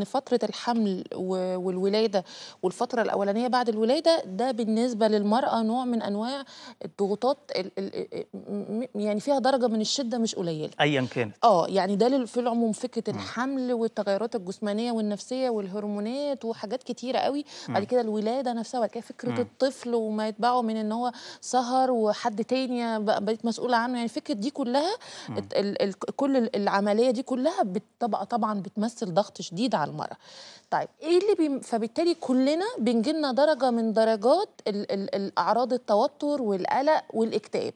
ان فتره الحمل والولاده والفتره الاولانيه بعد الولاده ده بالنسبه للمراه نوع من انواع الضغوطات يعني فيها درجه من الشده مش قليله ايا كان اه يعني ده في العموم فكره الحمل والتغيرات الجسمانيه والنفسيه والهرمونات وحاجات كتيره قوي بعد كده الولاده نفسها بعد كده فكره م. الطفل وما يتبعه من ان هو سهر وحد تاني بقيت مسؤوله عنه يعني فكره دي كلها ال ال كل العمليه دي كلها طبعا بتمثل ضغط شديد على المرأة طيب ايه اللي بي... فبالتالي كلنا بنجي لنا درجه من درجات ال... ال... الاعراض التوتر والقلق والاكتئاب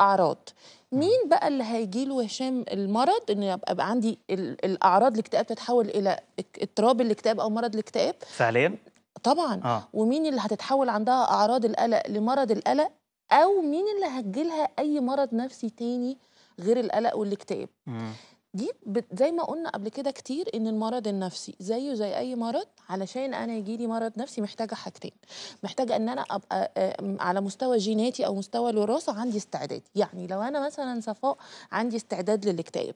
اعراض مين بقى اللي هيجي له هشام المرض ان يبقى عندي ال... الاعراض الاكتئاب تتحول الى اضطراب الاكتئاب او مرض الاكتئاب فعليا طبعا آه. ومين اللي هتتحول عندها اعراض القلق لمرض القلق او مين اللي هتجيلها اي مرض نفسي تاني غير القلق والاكتئاب دي زي ما قلنا قبل كده كتير ان المرض النفسي زيه زي اي مرض علشان انا يجي لي مرض نفسي محتاجه حاجتين محتاجه ان انا ابقى على مستوى جيناتي او مستوى الوراثه عندي استعداد يعني لو انا مثلا صفاء عندي استعداد للاكتئاب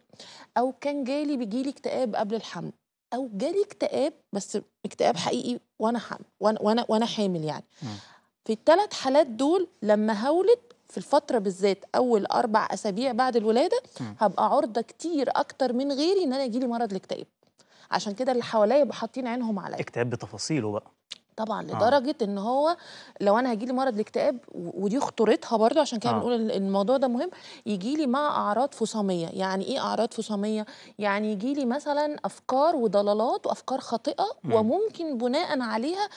او كان جالي بيجي لي اكتئاب قبل الحمل او جالي اكتئاب بس اكتئاب حقيقي وانا حامل وانا وانا, حامل يعني في الثلاث حالات دول لما هولد في الفتره بالذات اول اربع اسابيع بعد الولاده هبقى عرضه كتير اكتر من غيري ان انا يجي لي مرض الاكتئاب عشان كده اللي حواليا يبقوا حاطين عينهم عليا اكتئاب بتفاصيله بقى طبعا آه. لدرجه آه. ان هو لو انا هيجي لي مرض الاكتئاب ودي خطورتها برضه عشان كده آه. بنقول الموضوع ده مهم يجي لي مع اعراض فصاميه يعني ايه اعراض فصاميه يعني يجي لي مثلا افكار وضلالات وافكار خاطئه مم. وممكن بناء عليها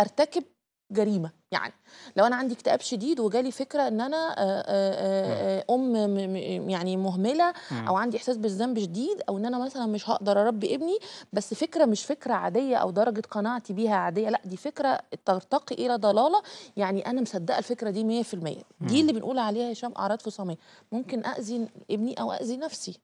ارتكب جريمه يعني لو انا عندي اكتئاب شديد وجالي فكره ان انا آه، آه، آه، ام يعني مهمله او عندي احساس بالذنب شديد او ان انا مثلا مش هقدر اربي ابني بس فكره مش فكره عاديه او درجه قناعتي بيها عاديه لا دي فكره ترتقي الى ضلاله يعني انا مصدقه الفكره دي 100% دي اللي بنقول عليها هشام اعراض فصاميه ممكن اذي ابني او اذي نفسي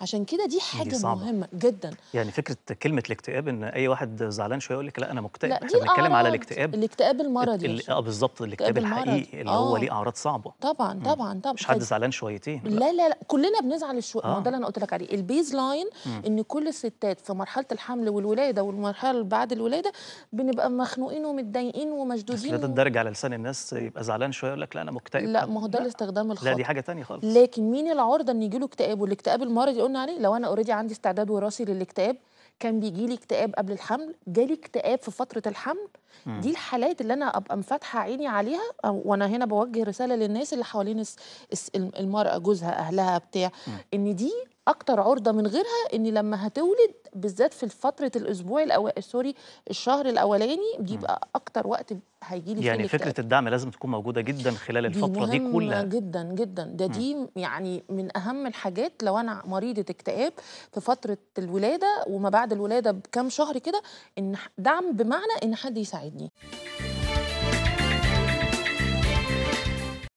عشان كده دي حاجه دي مهمه جدا يعني فكره كلمه الاكتئاب ان اي واحد زعلان شويه يقول لك لا انا مكتئب لا احنا بنتكلم على آه، الاكتئاب الاكتئاب المرضي اه بالظبط الاكتئاب الحقيقي اللي هو ليه آه. اعراض صعبه طبعا مم. طبعا طبعا مش حد زعلان شويتين لا لا لا, كلنا بنزعل شويه آه. ده اللي انا قلت لك عليه البيز لاين ان كل الستات في مرحله الحمل والولاده والمرحله اللي بعد الولاده بنبقى مخنوقين ومتضايقين ومشدودين بس ده تدرج على لسان الناس يبقى زعلان شويه يقول لك لا انا مكتئب لا ما هو ده الاستخدام الخاطئ لا دي حاجه ثانيه خالص لكن مين العرضه ان يجي له اكتئاب والاكتئاب المرضي قلنا عليه لو انا اوريدي عندي استعداد وراثي للاكتئاب كان بيجي لي اكتئاب قبل الحمل جالي اكتئاب في فتره الحمل م. دي الحالات اللي انا ابقى مفتحه عيني عليها وانا هنا بوجه رساله للناس اللي حوالين المراه جوزها اهلها بتاع م. ان دي اكتر عرضه من غيرها ان لما هتولد بالذات في فتره الاسبوع الاول سوري الشهر الاولاني بيبقى اكتر وقت هيجي لي يعني فكره التقل. الدعم لازم تكون موجوده جدا خلال الفتره دي, دي كلها جدا جدا ده دي يعني من اهم الحاجات لو انا مريضه اكتئاب في فتره الولاده وما بعد الولاده بكام شهر كده ان دعم بمعنى ان حد يساعدني